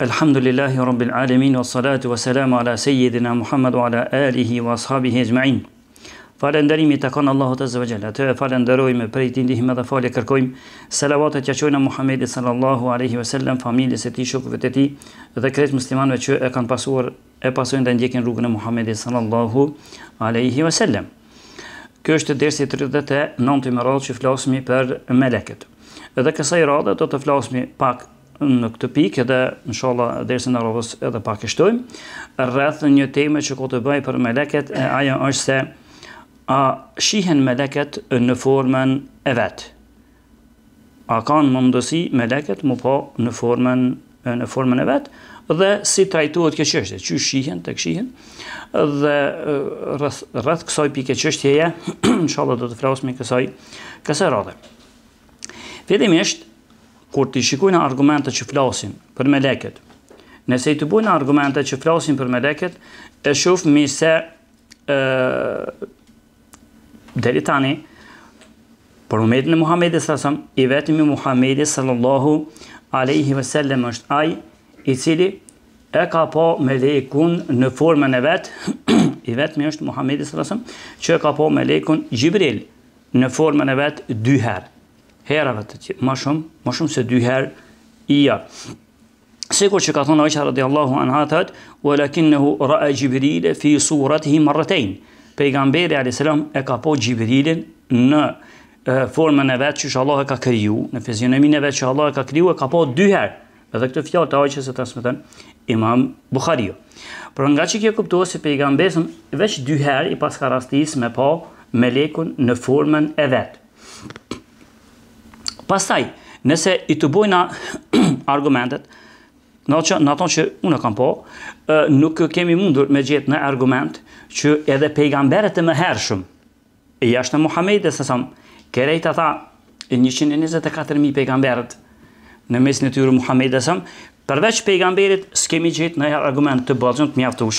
Alhamdulillahi Rabbil Alemin wa salatu wa salamu ala Sayyidina Muhammad wa ala alihi wa ashabihi e gjma'in. Falenderimi të konë Allahu të zëvëgjel, atë e falenderojme për i dhe fali kërkojmë salavatet që qojna Muhammedi sallallahu aleyhi wa sallam, familjës e ti, shukëve të ti dhe kretë muslimanve që e kanë pasuar, e pasojnë dhe ndjekin rrugën e Muhammedi sallallahu aleyhi wa sallam. Kjo është të dersi 30 dhe 90 më radhë që flasmi për meleket. Edhe kësaj radhe do të flasmi pak në këtë pikë edhe në shola dersin në rovës edhe pak ishtojmë, rrëth një teme që ko të bëj për meleket e aja është se a shihen meleket në formën e vetë? A kanë më mëndësi meleket më po në formën, në formën e vetë? dhe si trajtuat kjo qështë, që shihen, të këshihen, dhe rrëth, rrëth kësoj pike qështjeje, në shalë do të flasmi kësoj, kësoj rrëdhe. Fjedimisht, kur të shikujnë argumente që flasin për meleket, nëse i të bujnë argumente që flasin për meleket, e shufë mi se deri tani, për umetën e Muhammedi sasëm, i vetëmi Muhammedi sallallahu aleyhi ve sellem është aj, i cili e ka po melekun në formën e vetë, i vetëmi është Muhammedi sasëm, që e ka po melekun Gjibril në formën e vetë dyherë herave të tjera, më shumë, më shumë se dy herë i ja. Sikur që ka thonë Aisha radiallahu anhatat, u e lakin në hu ra e gjibirile fi surat hi më rëtejnë. Pejgamberi a.s. e ka po gjibirilin në formën e vetë që shë Allah e ka kriju, në fizionemin e vetë që Allah e ka kriju, e ka po dy herë. Edhe këtë fjallë të Aisha se të smetën imam Bukhario. Por nga që kjo kuptuë se pejgamberi veç dy herë i pas karastis me po me lekun në formën e vetë. Pastaj, nëse i të bojna argumentet, në ato që, në që unë e kam po, nuk kemi mundur me gjithë në argument që edhe pejgamberet e më hershëm, e jashtë në Muhammed e sësam, kërejt ata 124.000 pejgamberet në mes në tyru Muhammed e përveç pejgamberit s'kemi gjithë në argument të bëllëgjën të mjaftë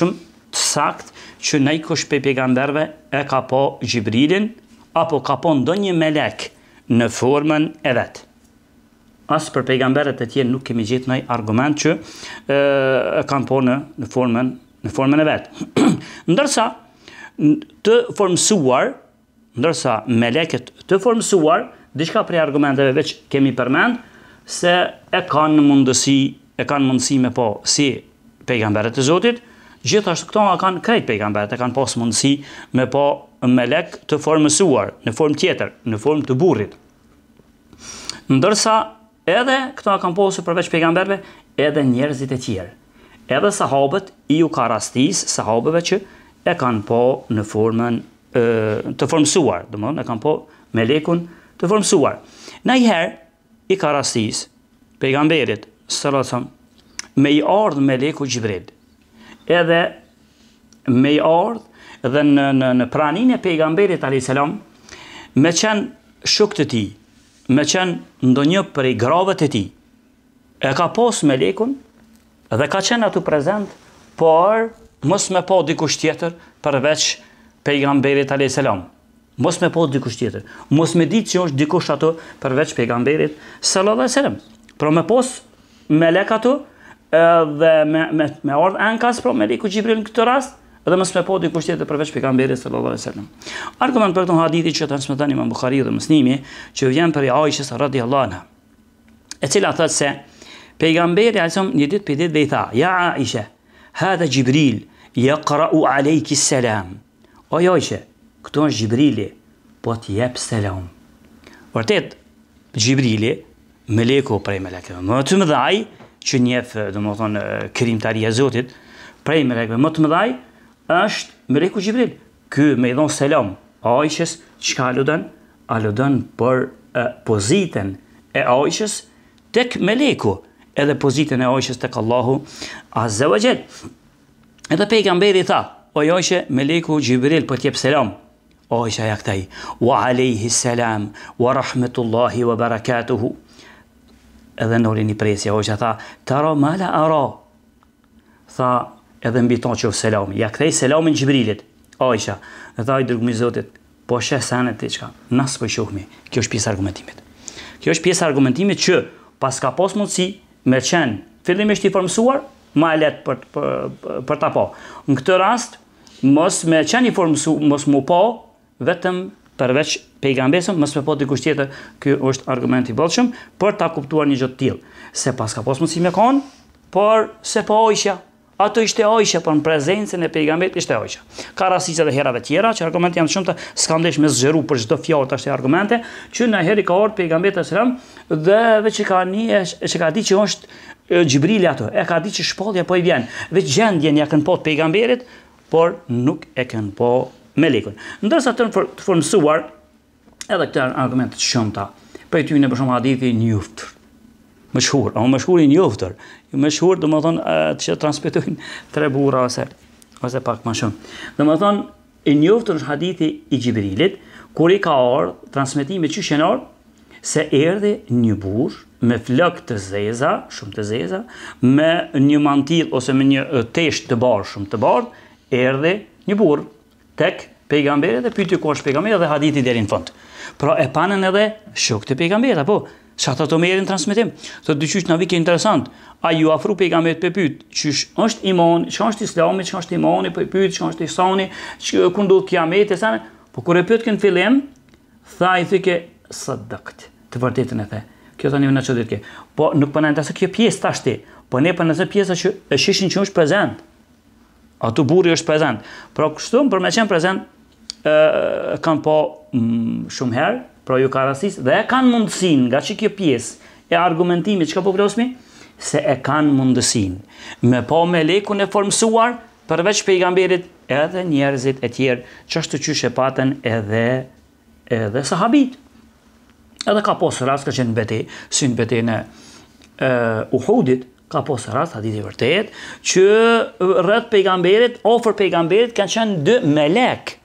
të sakt që nejkosh pe pejgamberve e ka po Gjibrilin, apo ka po ndonjë melek, në formën e vetë. Asë për pejgamberet e tjenë nuk kemi gjithë nëj argument që e, kanë po në, në, formën, në formën e vetë. ndërsa, të formësuar, ndërsa me leket të formësuar, diçka prej argumenteve veç kemi përmend, se e kanë mundësi, e kanë mundësi me po si pejgamberet e Zotit, gjithashtu këto a kanë krejt pejgamberet, e kanë pas mundësi me po melek të formësuar, në formë tjetër, në formë të burrit. Ndërsa edhe këto kanë pasur përveç pejgamberëve, edhe njerëzit e tjerë. Edhe sahabët i u ka rastis sahabëve që e kanë po në formën të formësuar, dhe e kanë po melekun të formësuar. Në i herë, i ka rastis pejgamberit, rëthëm, me i ardhë meleku Gjibril, edhe me i ardhë dhe në, në, në pranin e pejgamberit a.s. me qenë shuk të ti, me qenë ndo një për i gravët e ti, e ka posë me lekun dhe ka qenë atë prezent, por mos me po dikush tjetër përveç pejgamberit a.s. Mos me po dikush tjetër, mos me ditë që është dikush ato përveç pejgamberit s.a.s. Pro me posë me lek ato dhe me, me, me ardhë ankas, pro me liku Gjibril në këtë rastë, Edhe mos me poti kush tjetër përveç pejgamberit sallallahu alaihi wasallam. Argumenton për këtën hadithi që transmeton Imam Buhari dhe Muslimi, që vjen për Aisha radhiyallahu anha. E cila thotë se pejgamberi alajhi një ditë për ditë i tha: "Ya ja, Aisha, hadha Jibril yaqra'u alayki as-salam." O Aisha, këtu është Jibrili, po të jep selam. Vërtet Jibrili meleko prej melekeve, më të dhaj, që njef, dhe më thonë, zotit, prej më të dhaj, është Meleku Xhibril. Ky më i dhon selam Aishës, çka aludon? Aludon për e, pozitën e Aishës tek Meleku, edhe pozitën e Aishës tek Allahu Azza wa Jall. Edhe pejgamberi tha, o Aishë, Meleku Xhibril po të jap selam. O Aisha ja wa alaihi salam wa rahmatullahi wa barakatuhu. Edhe nolin i presja, hoqja tha, "Tara mala ara." Tha, edhe mbi ta qofë selami. Ja kthej selamin Gjibrilit, Aisha, dhe thaj dërgë mi zotit, po shë senet ti qka, nësë për po kjo është pjesë argumentimit. Kjo është pjesë argumentimit që pas ka pas mundësi me qenë fillim i formësuar, ma e letë për, për, për ta po. Në këtë rast, mos me qenë i formësuar, mos mu po, vetëm përveç pejgambesëm, mos me po të kusht tjetër, kjo është argument i bëllëshëm, për ta kuptuar një gjotë tjilë, se pas ka pos mundësi konë, por se po ojshja, Ato ishte ojshë, për në prezencën e pejgamberit ishte ojshë. Ka rasica dhe herave tjera, që argumente janë shumë të skandesh me zgjeru për çdo do fjallë të argumente, që në heri ka orë pejgamberit e sërëm, dhe veç që ka që ka di që është Xhibrili ato, e ka di që shpallja po i vjenë, veç që gjendjen ja kënë po të pejgamberit, por nuk e kënë po me likën. Ndërsa të formsuar formësuar, edhe këtë argumente shumë ta, për e ty në për shumë adithi një më shkurt, apo më shkurt i njoftër. I më shkurt, domethën atë që transmetojnë tre burra ose ose pak më shumë. Domethën i njoftën është hadithi i Gjibrilit, kur i ka ardhur transmetimi që shënor se erdhi një burr me flok të zeza, shumë të zeza, me një mantil ose me një tesh të barë, shumë të barë, erdhi një burr tek pejgamberi dhe pyeti ku është pejgamberi dhe hadithi deri në fund. Pra e panën edhe shokët të pejgamberit apo sa ato më erën transmetim. Sot dy çuç na vike interesant. Ai ju afro pejgamberit për pyet, çish është imani, çka është Islami, çka është imani, po i pyet çka është Isani, çka kur do të kiamet, sa po kur e pyet kën fillim, tha i thike sadakt. Të vërtetën e the. Kjo tani më na çudit ke. Po nuk po na ndas kjo pjesë tash ti. Po ne po na zë pjesa që e shishin që është prezant. Ato burri është prezant. Pra kështu më përmeqen prezant, kanë po mm, shumë herë, pro ju ka rastis, dhe e kanë mundësin, nga që kjo pjesë e argumentimit, që ka po vrosmi, se e kanë mundësin, me po me lekun e formësuar, përveç pejgamberit edhe njerëzit e tjerë, që është të qyshe paten edhe, edhe sahabit. Edhe ka posë rast, ka qenë bete si në beti në uhudit, ka posë rast, ha ditë i vërtet, që rrët pejgamberit, ofër pejgamberit, kanë qenë dë melek,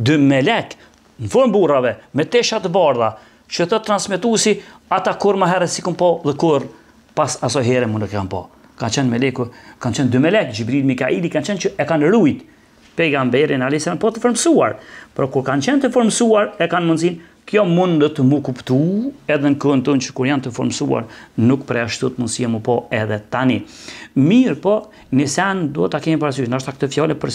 dë melek, në formë burrave, me tesha të bardha, që të transmitusi ata kur më herë si po dhe kur pas aso herë më nuk kam po. Ka me lekë, kanë qenë dy lekë, Gjibril Mikaili kanë qenë që e kanë rujt pejgamberin Ali po të formësuar. Por kur kanë qenë të formësuar e kanë mundsin kjo mund të mu kuptu edhe në kohën tonë që kur janë të formësuar nuk prej ashtu të mundësia mu po edhe tani. Mirë po, një sen duhet të kemi parasysh, nështë ta këtë fjale për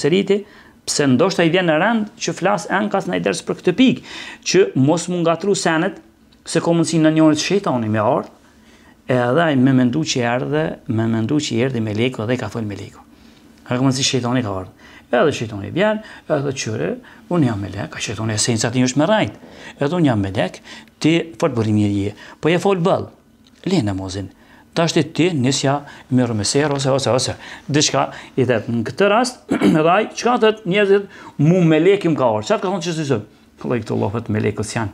pse ndoshta i vjen në rend që flas ankas ndaj ders për këtë pikë, që mos mund ngatru senet se ka mundsi në njërin shejtani me ardh, edhe ai më mendu që erdhe, më mendu që erdhi me leko dhe ka fol me leku. Ka mundsi shejtani ka ardh. Edhe shejtani vjen, edhe çyre, un jam me lek, ka shejtani esenca ti është me rend. Edhe un jam me lek, ti fol bëri mirë. Po e fol ball. Lena mozin të ashtë ti njësja mirë mesirë, ose, ose, ose, diçka i të në këtë rast, edhaj, qëka të të njëzit, mu me lekim ka orë, qëka të thonë që së të të të të të të të të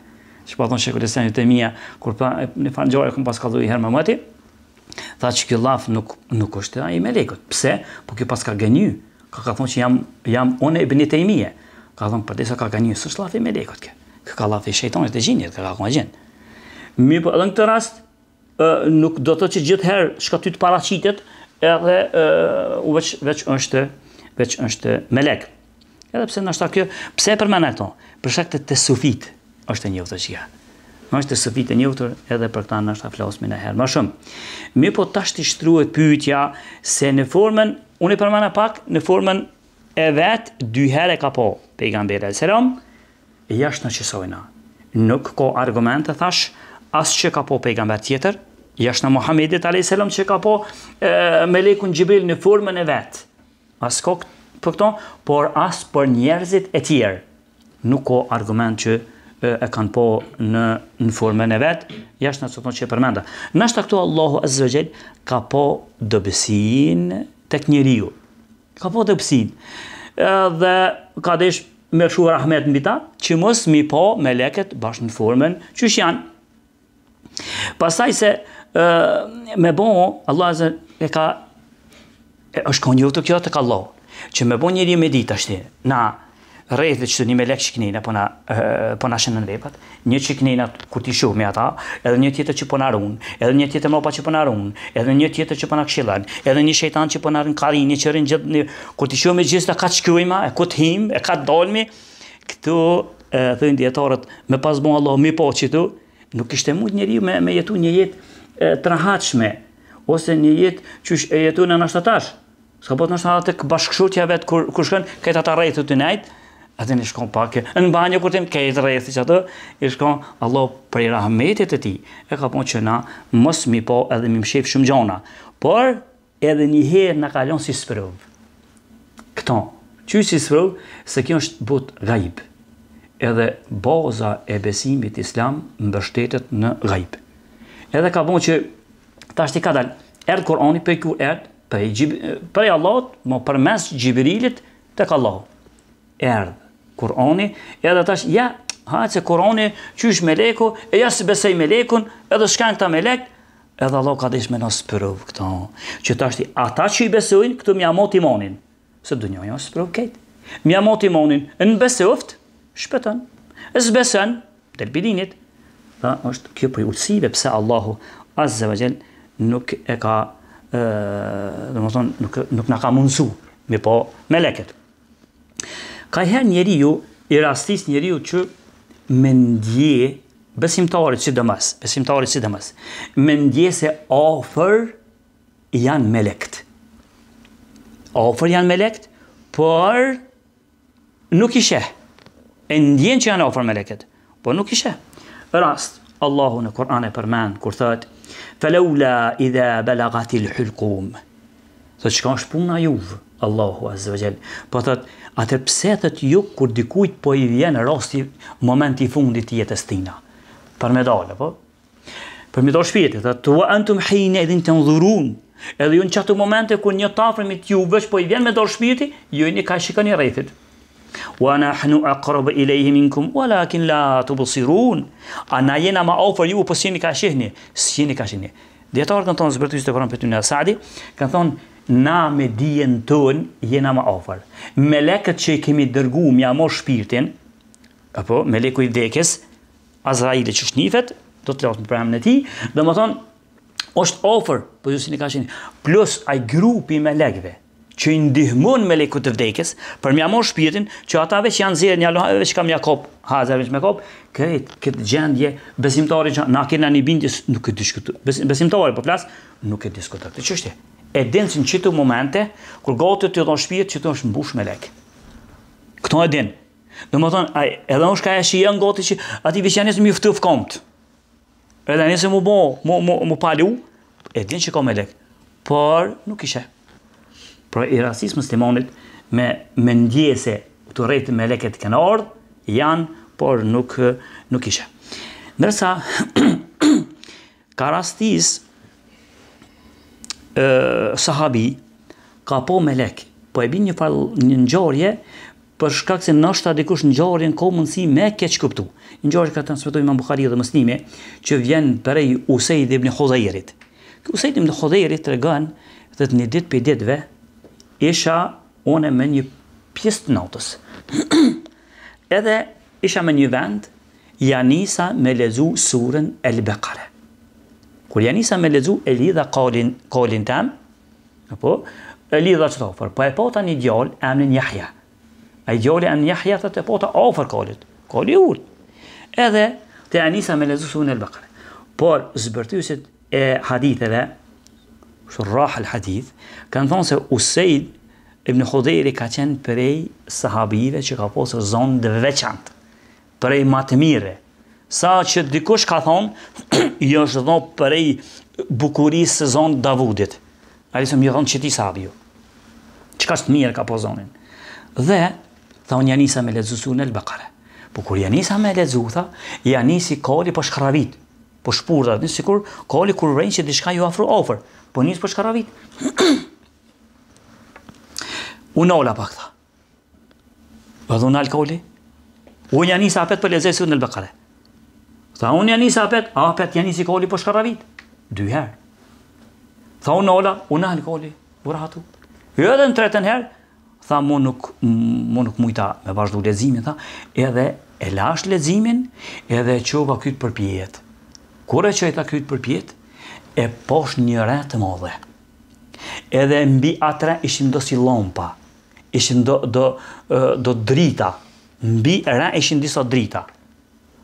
që pa thonë shekullet senjë të mija, kur pa në fanë e këmë pas kallu i herë më mëti, tha që kjo laf nuk, nuk është a i me lekët. Pse? Po kjo pas ka gënyu, ka ka thonë që jam, jam one e bënit e mija. Ka thonë për desa ka gënyu, së është i me lekët kjo. Kë ka laf i shejtonit e gjinit, ka ka kënë gjinë. Mi për po edhe në këtë rast, nuk do të që gjithë herë shka ty të paracitet, edhe u veç, veç, është, veç është melek. Edhe pse nështë ta kjo, pse e përmene to, përshak të të sufit është një vëtë qia. Në është të sufit e një vëtër, edhe për këta nështë ta flasme e herë më shumë. Mi po tash ashtë të shtruet pyytja se në formën, unë i përmene pak, në formën e vetë, dy herë e ka po, pejgamberi e serom, jashtë në qësojna. Nuk ko argumente thash, asë që ka po pejgamber tjetër, jashtë në Muhammedit a.s. që ka po melekun Gjibril në formën e vetë. Asë kokë për këto, por asë për njerëzit e tjerë. Nuk ko argument që e kanë po në formën e vetë, jashtë në cëtë që e përmenda. Nështë të këto Allahu Azzëgjel ka po dëbësin të kënjëriju. Ka po dëbësin. Dhe ka desh me shu rahmet në bita, që mos mi po me leket bashkë në formën që shë janë. Pasaj se me bo, Allah e e ka, e, është konjo të kjo të ka lo, që me bo njëri me ditë ashti, na rrethit që të një me lek shiknina, po na, po na shenë në vepat, një shiknina kur ti shumë me ata, edhe një tjetër që po në arun, edhe një tjetër mopa që po në arun, edhe një tjetër që po në kshilan, edhe një shejtan që po në arun karin, një qërin gjithë, një, kur ti shumë me gjithë të ka të shkjojma, e ku të him, e ka të këtu, dhe me pas bon Allah, mi po që tu, nuk ishte mund njëri me jetu një jetë, të rahatshme, ose një jetë që e jetu në nështatash. Ska po të nështatash të këbashkëshutja vetë, kur kër shkën, këtë ata rejtë të nejtë, atë në shkon pak, në banjë kur të në kejtë rejtë që atë, i shkon Allah për i rahmetit e ti, e ka po që na mësë mi po edhe mi mshifë shumë gjona. Por, edhe një herë në kalon si sëpërëvë. Këto, që si sëpërëvë, se kjo është but gajbë. Edhe boza e besimit islam mbështetet në gajbë edhe ka bon që ta shti ka dal, erdë Korani për kur erdë, për, gjib... për e më për mes Gjibrilit të ka lau, erdë Korani, edhe ta shti, ja, ha, që Korani, që ish me e ja si besej melekun, edhe shkan këta melek, edhe Allah ka dish me në spërëv këta, që ta shti, ata që i besojnë, këtu mja mot i monin, se dë njojnë spërëv këtë, mja mot i monin, në besoft, shpetën, e së besën, dhe pra është kjo për ulësive pse Allahu azza wa jall nuk e ka ë do të nuk nuk na ka mundsu me po meleket ka herë njeriu i rastis njeriu që me ndje besimtarit si dëmas besimtarit si dëmas me ndje se ofër janë melekt ofër janë melekt por nuk i sheh e ndjen që janë ofër meleket por nuk i sheh rast Allahu në Kur'an e përmend kur thot falawla idha balagat alhulqum do të shkon shpuna juve Allahu azza wa jall po thot atë pse thot ju kur dikujt po i vjen rasti momenti i fundit të jetës tina për me dalë po për me dalë shpirti thot tu antum hayna idh tanzurun edhe ju në qatë momente kur një tafërmi ju vëqë po i vjen me dorë shpiti, ju i një ka shikën i wa nahnu aqrabu ilayhi minkum walakin la tubsirun ana jena ma ofër ju po sini ka shihni sini ka shihni dietar kan ton zbërtysë të kuran për ty në Saadi kan thon na me dijen ton jena ma ofër melekët që i kemi dërgu mja mo shpirtin apo meleku i vdekjes Azraili që shnifet do të lasë më prajmë ti dhe më është ofër po ju sini ka shihni plus ai grupi melekëve që i ndihmon me lekut të vdekjes, për mja mor shpirtin, që ata veç janë zirë një alohaj, veç kam Jakob, Hazar veç me kop, krejt, këtë gjendje, besimtari që na kena një bindjës, nuk e diskutu, besimtari për po plas, nuk e diskutu, të qështje, e dinë që në qëtu momente, kur gotë të jodon shpirt, që të është mbush me lek. Këto e dinë, dhe më thonë, edhe është ka e shi jenë gotë që ati veç janë njësë mi fëtëf komt, edhe mu bo, mu, mu, palu, ka me lek, por nuk ishe, Pra i rasis muslimonit me se të rejtë me leket kënë ardhë, janë, por nuk, nuk ishe. Nërsa, ka rastis e, sahabi ka po me lek, po e bin një fal një njërje, për shkak se nështë dikush në gjorin ko mundësi me keq këptu. Në ka të nësvetoj me Bukhari dhe mësnime, që vjen për e Usejdi ibn Usejt dhe ibn Khodajirit të regën, dhe të një ditë për ditëve, isha une me një pjesë të notës. Edhe isha me një vend, janisa me lezu surën e lëbekare. Kur janisa me lezu e lidha kolin, kolin tem, po, e lidha që ofër, po e pota një gjallë e më njëhja. E gjallë e më njëhja, të e pota ofër kolit, koli ullë. Edhe të janisa me lezu surën e lëbekare. Por, zëbërtyusit e haditheve, shurrah al hadith, kan thonë se Usaid ibn Khudairi ka qenë prej sahabive që ka pasur zonë të veçantë, prej më Sa që dikush ka thonë, i është dhe prej bukurisë se zonë Davudit. A se më gjithonë që ti sahabio. Që ka shtë mirë ka po zonin. Dhe, thon janisa me lezusu në lëbëkare. Po janisa me lezu, janisi koli po shkravit po shpurtat, një sikur koli kur rrenë që dishka ju afru ofër, po njës po shkaravit. unë ola pak, tha. Edhe po unë alkoli, unë janë njësë apet për lezesi unë në lbëkare. Tha, unë janë njësë apet, apet janë i koli po shkaravit. Dy herë. Tha, unë ola, unë alkoli, Jo Edhe në tretën herë, tha, mu nuk, mu nuk mujta me vazhdu lezimin, tha, edhe e lash lezimin, edhe e qova kytë për pjetë kur e qajta kytë për pjetë, e posh një re të modhe. Edhe mbi atë re ishim do si lompa, ishim do, do, do drita, mbi re ishim disa drita.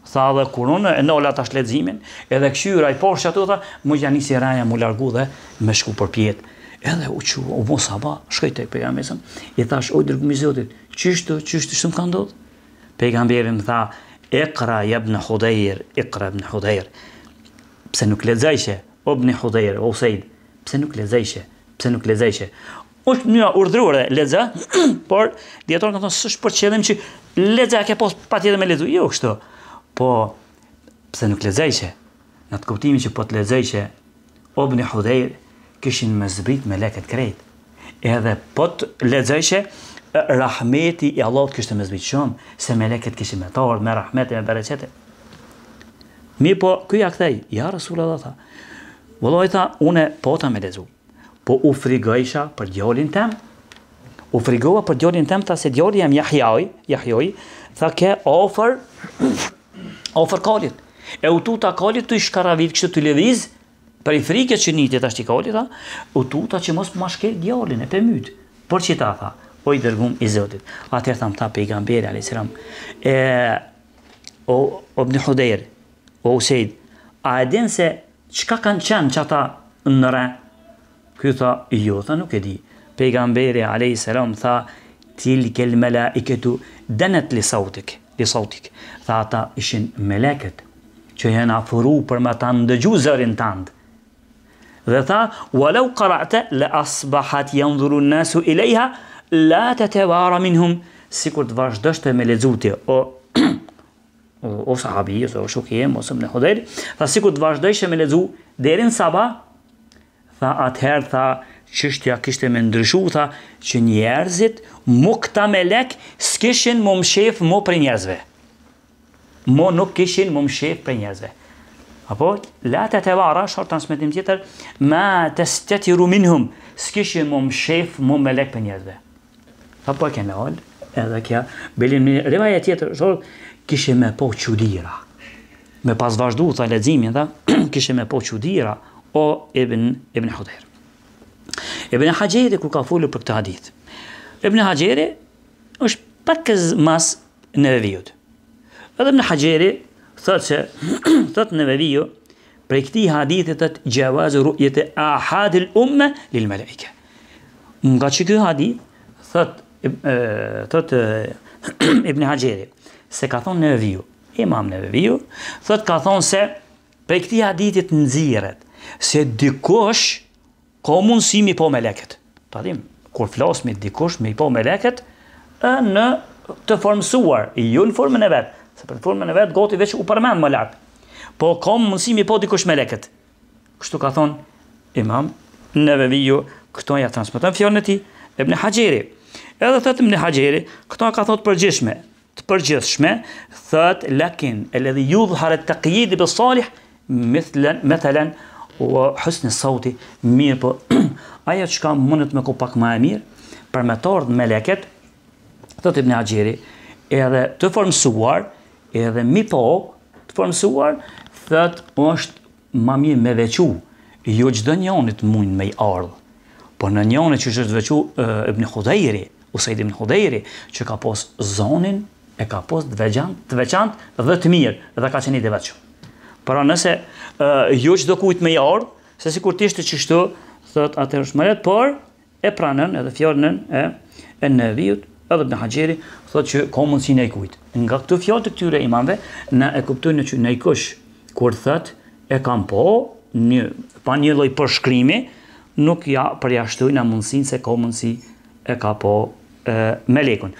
Tha dhe kur unë, e në ola të edhe këshyra i posh që ato tha, më gjani si reja më largu dhe me shku për pjetë. Edhe u që, u mos haba, shkajte i përja mesëm, i thash, oj, dërgëmi zotit, qështë, qështë, qështë më ka ndodhë? Pejgamberi më tha, ikra jebë në hodajrë, ikra jebë në pse nuk lezajshe, o bëni hudhejr, o usajd, pse nuk lezajshe, pse nuk lezajshe. Unë një urdhruar dhe leza, por djetorën ka thonë, së shpër qëllim që leza ke posë patjetër me lezu, jo kështu, po pse nuk lezajshe, në të kuptimin që po të lezajshe, o bëni hudhejr, këshin me zbrit me leket krejt, edhe po të lezajshe, rahmeti i Allahut kështë me zbitë shumë, se me leket kishin me tarë, me rahmeti, me bereqete, Mi po, këj a kthej, ja rësullë dhe tha. Vëlloj tha, une po ta me lezu. Po u frigojisha për djolin tem. U frigova për djolin tem, tha se djoli jem jahjaj, jahjoj, tha ke ofër, ofër kalit. E u tuta kalit të i shkaravit kështë të leviz, për i frike që njëtjet ashtë i kalit, tha, u tuta që mos ma shkel djolin e për myt. Por që ta tha, o i dërgum i zotit. Atër tham ta pejgamberi, a.s. E, o, o, o, o, O Usejt, a e din se qka kanë qenë që ata nëre? Kjo tha, jo, tha nuk e di. Pejgamberi a.s. tha, til kel mela i këtu denet li sautik, li sautik. Tha ata ishin meleket që jenë afuru për me ta ndëgju zërin të andë. Dhe tha, walau karate, le asbahat janë dhuru nësu i lejha, la te te vara min si kur të vazhdo me o o sahabi, ose o shukim, o më në hodejri, tha si ku të vazhdojshë me lezu, derin saba, tha atëherë, tha, qështja kishte me ndryshu, tha, që njerëzit, mu këta me lek, s'kishin mu mshef mu për njerëzve. Mu nuk kishin mu mshef për njerëzve. Apo, latet e vara, shorë s'metim tjetër, ma të steti rumin hum, s'kishin mu mshef mu me lek për njerëzve. Apo, e kene olë, edhe kja, belin, rima e tjetër, shorë, kishe me po qudira. Me pas vazhdu, tha ledzimin, tha, kishe me po qudira, o Ibn, Ibn Hudher. Ibn Hajeri, kur ka folu për këtë hadith, Ibn Hajeri është pak këz mas në vevijut. Edhe Ibn Hajeri, thëtë se, thëtë në vevijut, prej këti hadithet të gjevazë rujet e ahadil umme lil meleike. Nga që këtë hadith, thëtë thot, thot Ibn Hajeri, se ka thonë në viju, imam në viju, thot ka thonë se për këti aditit në ziret, se dikosh ka mundësi mi po me leket. Ta po kur flasë mi dikosh mi po me leket, e në të formësuar, i ju në formën e vetë, se për në formën e vetë goti veç u përmenë më lartë, po ka mundësi mi po dikosh me leket. Kështu ka thonë imam në viju, këto ja transmitën fjornë e ti, Ibn Hajeri. Edhe thëtë Ibn Hajeri, këto ka thotë përgjishme, të përgjithshme, thët, lakin, e ledhi ju dhëharët të kjidi për salih, me thelen, o hësni sauti, mirë për, po, aja që ka mundet me ku pak ma e mirë, për me të ordën me leket, të të të edhe të formësuar, edhe mi po, të formësuar, thët, është ma mirë me vequ, ju jo gjithë dhe njonit mund me i ardhë, Po në njënë që është vequ, ibn Khudejri, usajt ibn Khudejri, që ka posë zonin e ka post të veçant, të veçantë dhe të mirë dhe ka qenit e veçëm. Pra nëse e, ju jo çdo kujt me jarë, se si kur tishtë që shtu, thët atër është mëret, por e pranën edhe fjarënën e, e në edhe Ibn haqeri, thot që ka mundësi në kujt. Nga këtu fjalë të këtyre imanve, në e kuptujnë që në kush, kur thot e kam po, një, pa një loj përshkrimi, nuk ja përjashtujnë a mundësin se ka mundësi e ka po e, me lekun.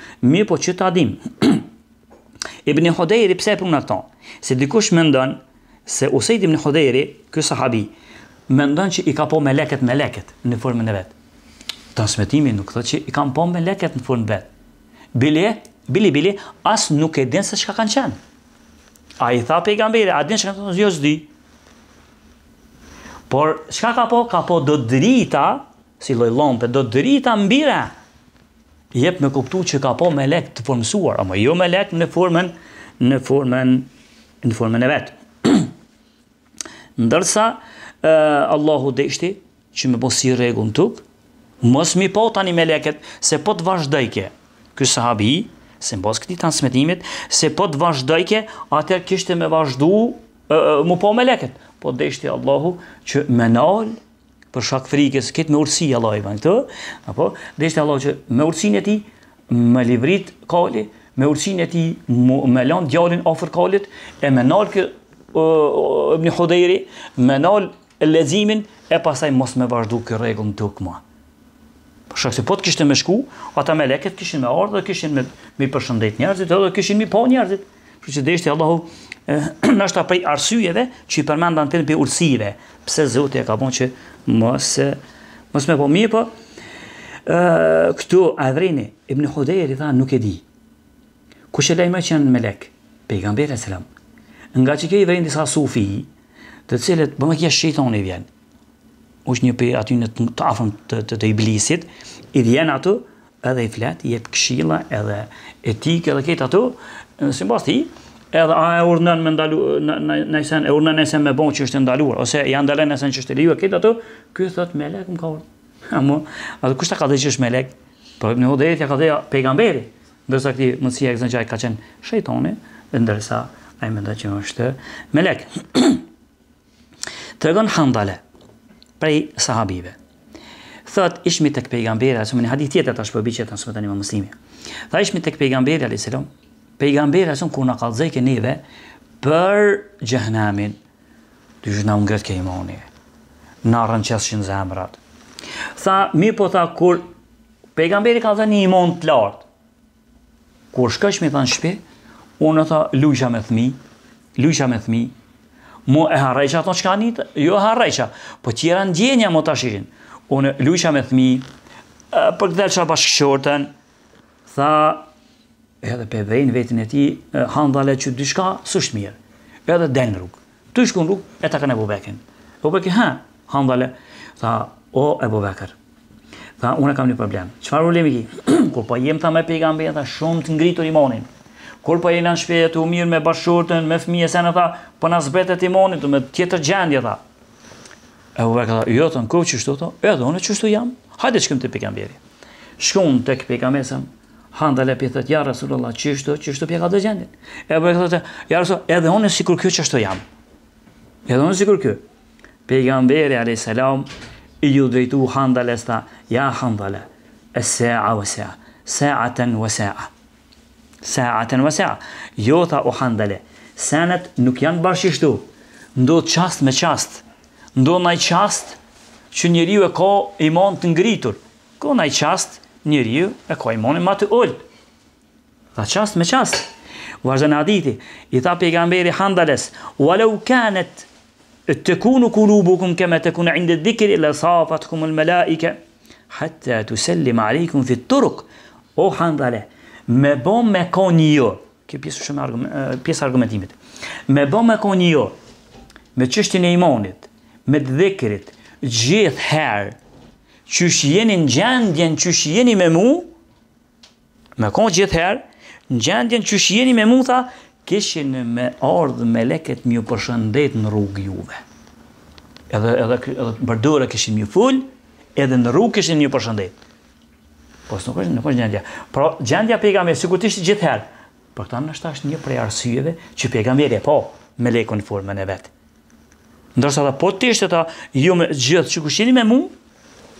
po që ta dim, Ibn Hudairi pse e punon atë? Se dikush mendon se Usaid ibn Hudairi, ky sahabi, mendon se i ka pa po meleket me leket në formën e vet. Transmetimi nuk thotë se i kanë pa po meleket në formën e vet. Bile, bili, bili, as nuk e din se çka kanë qenë. A i tha pe i gambire, a din që kanë të nëzjo zdi. Por, shka ka po? Ka po do drita, si lojlon, pe do drita mbire jep me kuptu që ka po me lek të formësuar, ama jo me lek në formën, në formën, në formën e vetë. Ndërsa, Allahu deshti që me posi regun tuk, mos mi po tani me leket, se po të vazhdojke, kësë sahabi, se posë këti transmitimit, se po të vazhdojke, atër kështë me vazhdu, mu po me leket, po deshti Allahu që me nalë, për shak frikës, këtë me ursi Allah i vënë të, apo, dhe ishte Allah që me ursin e ti, me livrit kali, me ursin e ti, me lanë djalin ofër kallit, e me nalë kë, e më hudejri, me nalë e lezimin, e pasaj mos me vazhdu kë regullën të këma. Për shak se po të kishtë me shku, ata me leket kishin me ardhë, dhe kishin me, me përshëndet njerëzit, dhe kishin me po njerëzit. Për që dhe ishte Allah u, në është apaj arsyjeve që i përmenda në të në për ursive, pëse zëtë e ka bon që mësë, mësë me po mi, po, këtu a e vrini, i më në tha nuk e di, ku që lejmë e që janë me lek, pejgamber e selam, nga që kjo i vrini disa sufi, të cilët, bëmë po kje shqeton i vjen, Ush një për aty në të të iblisit, i vjen atu, edhe i flet, i e pëkshila, edhe etik, edhe ketë atu, në simbast i, edhe a e urnën me ndalu në nëse e urnën nëse me bon që është ndaluar ose janë ndalen ndalën që është liju këtë ato ky thot melek më ka urnë apo atë kush ta ka dhënë që është me lek po në udhë ka dhënë pejgamberi ndërsa ti mësia si eksa që ka qen shejtoni ndërsa ai mendon që është melek. lek tregon handale prej sahabive thot ishmi tek pejgamberi asumi hadith tjetër tash po biçet as vetëm muslimi tha ishmi tek pejgamberi alayhis pejgamberi asun kur na ka ke neve për xhehenamin ti jona u ngjat ke imani na rrancëshin zemrat tha mi po tha kur pejgamberi ka dhënë imon të lart kur shkosh mi than shtëpi unë tha luja me fëmijë luja me fëmijë Mo e harrejqa ato çka një, jo e po tjera ndjenja mo tashin Unë luqa me thmi, për këdhe qa bashkëshorten, tha edhe pe vetën e ti handale që dyshka sështë mirë, edhe denë në rrugë. Të shku në rrugë, e ta kanë Ebu Bekin. Ebu Bekin, ha, handale, tha, o, e Bekër, tha, unë kam një problem. Qëfar problemi ki? Kur pa po jem, tha, me pejgambe, tha, shumë të ngritur imonin. Kur pa po jena në shpeje të umirë me bashurëtën, me fëmije, se në tha, për po në zbetet imonin, të me tjetër gjendje, tha. E Bekër, tha, jo, tha, në kërë tha, edhe, unë qështu jam, hajde që të pejgambe. Shkun të Handale për thëtë, ja Rasulullah, qështu, qështu për ka të E për thëtë, ja Rasulullah, edhe unë sikur kjo qështu jam. Edhe unë sikur kjo. Pejgamberi a.s. i ju drejtu Handale sta, ja Handale, e sea vë sea, seaten vë sea. Seaten vë sea. Jo tha o Handale, senet nuk janë bashkështu. Ndo qast me qast, ndo çast qast që njëri e ka iman të ngritur. Ko naj qast, qast, njeriu e ka imonin ma të ulët. Dhe çast me çast. U vazhdon i tha pejgamberi Handales, "Walau kanat takunu kulubukum kama takunu 'inda dhikri ila safatkum almalaiika hatta tusallim 'alaykum fi at-turuq." O Handale, me bom me kon jo. Kjo pjesë shumë argum, pjesë argumentimit. Me bom me kon jo. Me qështin e imanit, me dhikrit, herë, që shë jeni në gjendjen që jeni me mu, me konë gjithë herë, në gjendjen që jeni me mu, tha, këshin me ardhë me leket mjë përshëndet në rrugë juve. Edhe, edhe, edhe bërdure këshin mjë full, edhe në rrugë këshin mjë përshëndet. Po, së nuk është, nuk është gjendja. Pra, gjendja pejga me së këtishtë gjithë herë, për këta në është një prej arsyeve që pegam e re, po, me leku në formën e vetë. Ndërsa dhe po të ta, ju me gjithë që kushini me mu,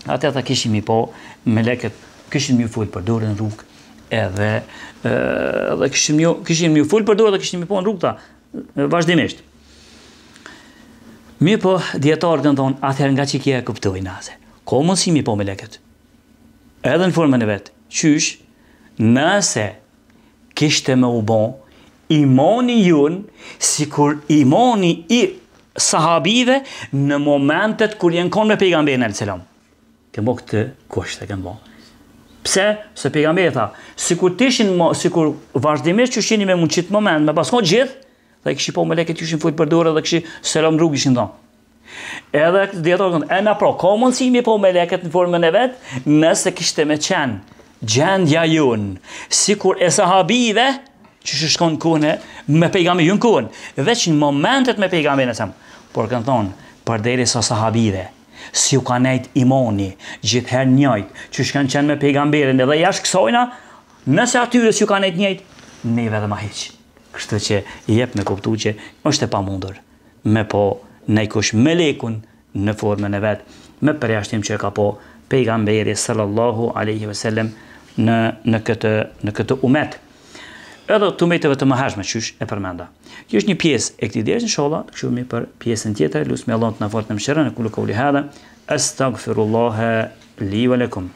Atë ata kishim i po, me leket, kishin mi full për dorën rrugë, edhe, edhe kishin, mi, kishin full për dorën dhe kishin mi po në rrugë ta, vazhdimisht. Mi po, djetarë gënë thonë, atëherë nga që kje e këptoj nase, ko mësi mi po me leket, edhe në formën e vetë, qysh, nëse kishte me u bon, imoni jun, si kur imoni i sahabive në momentet kër jenë konë me pejgamberin e lëselam. Kënë bo këtë e kënë bo. Pse? Se pika e tha, sikur të ishin, si vazhdimisht që shini me mund qitë moment, me pasko gjithë, dhe i po me leke të ishin për dure dhe këshin selam rrugë ishin dhonë. Edhe këtë djetarë e me pro, ka mund mi po me leke në formën e vetë, nëse kështë me qenë, gjendja junë, si sikur e sahabive, që shkonë kune, me pejgamberin me junë kune, veç në momentet me pejgamberin me Por kënë thonë, për deri sa sahabive, si u ka nejt imoni, gjithëher njajt, që shkën qenë me pejgamberin, edhe jash kësojna, nëse atyre si u ka nejt njajt, neve dhe ma heq. Kështë që i jep me kuptu që është e pa mundur, me po nejkush me lekun në formën e vetë, me përjashtim që ka po pejgamberi sallallahu aleyhi ve sellem në, në, këtë, në këtë umetë edhe të mejtëve të mahashme që është e përmenda. Kjo është një piesë e këti djeshtë në sholla, të këshumë për piesën tjetër, lusë me allonë të në fortë në mshërën, në kullu ka u lihada, astagfirullahe li valekum.